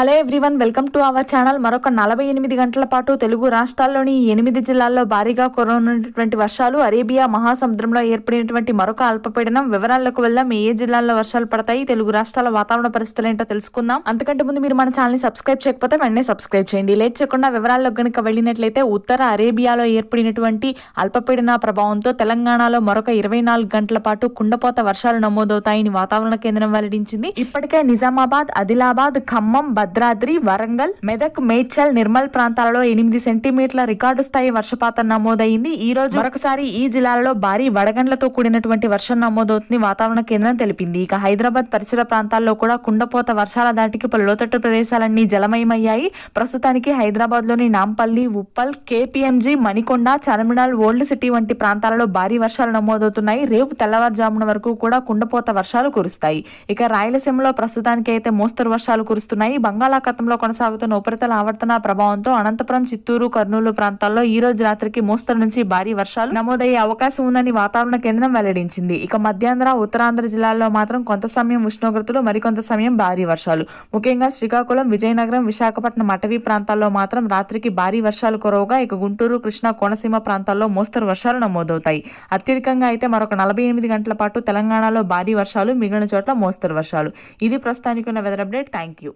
hello everyone welcome to our channel మరొక నలభై ఎనిమిది గంటల పాటు తెలుగు రాష్ట్రాల్లోని ఎనిమిది జిల్లాల్లో భారీగా కురవనున్నటువంటి వర్షాలు అరేబియా మహాసముద్రంలో ఏర్పడినటువంటి మరొక అల్పపీడనం వివరాల్లోకి వెళ్దాం ఏ జిల్లాల్లో వర్షాలు పడతాయి తెలుగు రాష్ట్రాల వాతావరణ పరిస్థితులు ఏంటో తెలుసుకుందాం అంతకంటే ముందు మీరు మన ఛానల్ని సబ్స్క్రైబ్ చేయకపోతే వెంటనే సబ్స్క్రైబ్ చేయండి లేట్ చేయకుండా వివరాల్లో కనుక వెళ్ళినట్లయితే ఉత్తర అరేబియాలో ఏర్పడినటువంటి అల్పపీడన ప్రభావంతో తెలంగాణలో మరొక ఇరవై నాలుగు గంటల పాటు కుండపోత వర్షాలు నమోదవుతాయని వాతావరణ కేంద్రం వెల్లడించింది ఇప్పటికే నిజామాబాద్ ఆదిలాబాద్ ఖమ్మం భద్రాద్రి వరంగల్ మెదక్ మేడ్చల్ నిర్మల్ ప్రాంతాలలో ఎనిమిది సెంటీమీటర్ల రికార్డు స్థాయి వర్షపాతం నమోదైంది ఈ రోజు మరొకసారి ఈ జిల్లాలలో భారీ వడగండ్లతో కూడినటువంటి వర్షం నమోదవుతుంది వాతావరణ కేంద్రం తెలిపింది ఇక హైదరాబాద్ పరిసర ప్రాంతాల్లో కూడా కుండపోత వర్షాల దాటికి పలు లోతట్టు ప్రదేశాలన్నీ జలమయమయ్యాయి ప్రస్తుతానికి హైదరాబాద్లోని Nampally Uppal KPMG Manikonda Charminar old city వంటి ప్రాంతాలలో భారీ వర్షాలు నమోదవుతున్నాయి రేపు తెల్లవారుజామున వరకు కూడా కుండపోత వర్షాలు కురుస్తాయి ఇక రాయలసీమలో ప్రస్తుతానికి అయితే మోస్తరు వర్షాలు కురుస్తున్నాయి బంగాళాఖాతంలో కొనసాగుతున్న ఉపరితల ఆవర్తన ప్రభావంతో అనంతపురం చిత్తూరు కర్నూలు ప్రాంతాల్లో ఈ రోజు రాత్రికి మోస్తరు నుంచి భారీ వర్షాలు నమోదయ్యే అవకాశం ఉందని వాతావరణ కేంద్రం వెల్లడించింది ఇక మధ్యాంధ్ర ఉత్తరాంధ్ర జిల్లాల్లో మాత్రం కొంత సమయం ఉష్ణోగ్రతలు మరికొంత సమయం భారీ వర్షాలు ముఖ్యంగా శ్రీకాకుళం విజయనగరం విశాఖపట్నం అటవీ ప్రాంతాల్లో మాత్రం రాత్రికి భారీ వర్షాలు కురవగా ఇక గుంటూరు కృష్ణా కోనసీమ ప్రాంతాల్లో మోస్తరు వర్షాలు నమోదవుతాయి అత్యధికంగా అయితే మరొక నలభై ఎనిమిది గంటల పాటు తెలంగాణలో భారీ వర్షాలు మిగిలిన చోట్ల మోస్తరు వర్షాలు ఇది ప్రస్తుతానికి ఉన్న వెదర్ అప్డేట్ థ్యాంక్ యూ